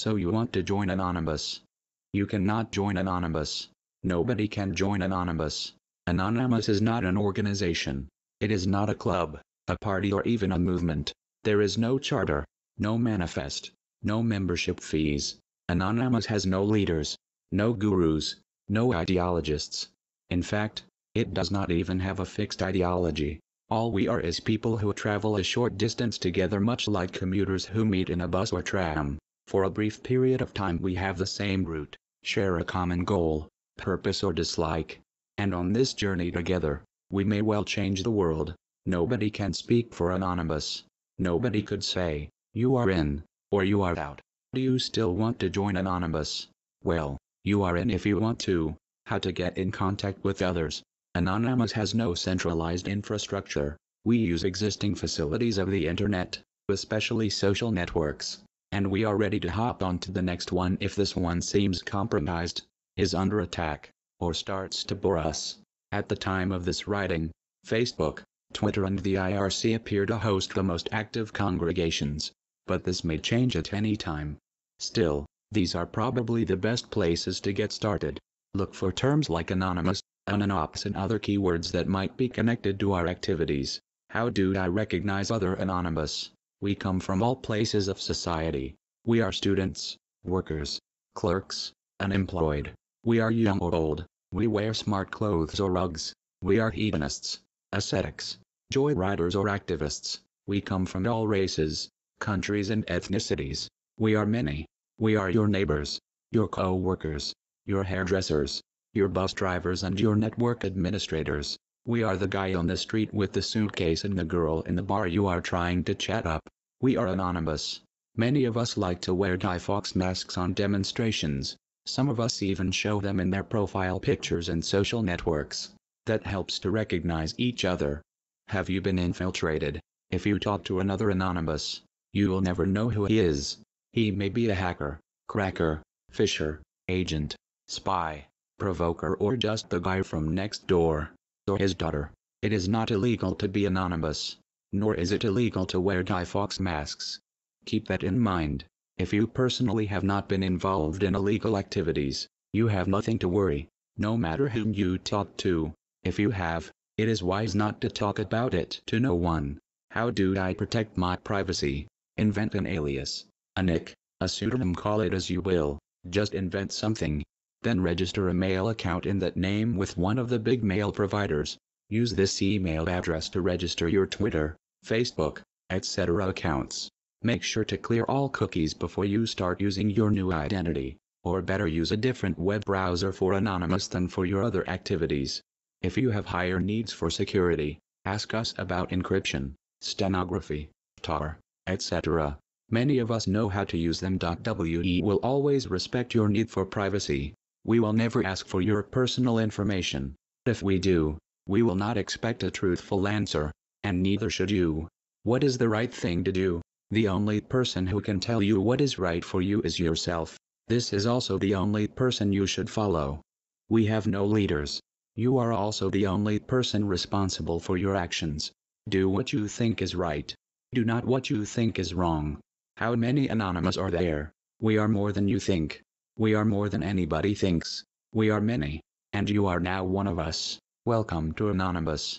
So you want to join Anonymous. You cannot join Anonymous. Nobody can join Anonymous. Anonymous is not an organization. It is not a club, a party or even a movement. There is no charter, no manifest, no membership fees. Anonymous has no leaders, no gurus, no ideologists. In fact, it does not even have a fixed ideology. All we are is people who travel a short distance together much like commuters who meet in a bus or tram. For a brief period of time we have the same route, share a common goal, purpose or dislike. And on this journey together, we may well change the world. Nobody can speak for Anonymous. Nobody could say, you are in, or you are out. Do you still want to join Anonymous? Well, you are in if you want to. How to get in contact with others. Anonymous has no centralized infrastructure. We use existing facilities of the internet, especially social networks and we are ready to hop on to the next one if this one seems compromised, is under attack, or starts to bore us. At the time of this writing, Facebook, Twitter and the IRC appear to host the most active congregations, but this may change at any time. Still, these are probably the best places to get started. Look for terms like anonymous, anonops, and other keywords that might be connected to our activities. How do I recognize other anonymous? We come from all places of society. We are students, workers, clerks, unemployed. We are young or old. We wear smart clothes or rugs. We are hedonists, ascetics, joyriders or activists. We come from all races, countries and ethnicities. We are many. We are your neighbors, your co-workers, your hairdressers, your bus drivers and your network administrators. We are the guy on the street with the suitcase and the girl in the bar you are trying to chat up. We are anonymous. Many of us like to wear Guy Fawkes masks on demonstrations. Some of us even show them in their profile pictures and social networks. That helps to recognize each other. Have you been infiltrated? If you talk to another anonymous, you will never know who he is. He may be a hacker, cracker, fisher, agent, spy, provoker or just the guy from next door or his daughter. It is not illegal to be anonymous. Nor is it illegal to wear Guy Fawkes masks. Keep that in mind. If you personally have not been involved in illegal activities, you have nothing to worry, no matter whom you talk to. If you have, it is wise not to talk about it to no one. How do I protect my privacy? Invent an alias, a nick, a pseudonym call it as you will, just invent something, then register a mail account in that name with one of the big mail providers. Use this email address to register your Twitter, Facebook, etc. accounts. Make sure to clear all cookies before you start using your new identity, or better use a different web browser for anonymous than for your other activities. If you have higher needs for security, ask us about encryption, stenography, TAR, etc. Many of us know how to use them. We will always respect your need for privacy. We will never ask for your personal information. If we do, we will not expect a truthful answer, and neither should you. What is the right thing to do? The only person who can tell you what is right for you is yourself. This is also the only person you should follow. We have no leaders. You are also the only person responsible for your actions. Do what you think is right. Do not what you think is wrong. How many anonymous are there? We are more than you think. We are more than anybody thinks. We are many. And you are now one of us. Welcome to Anonymous.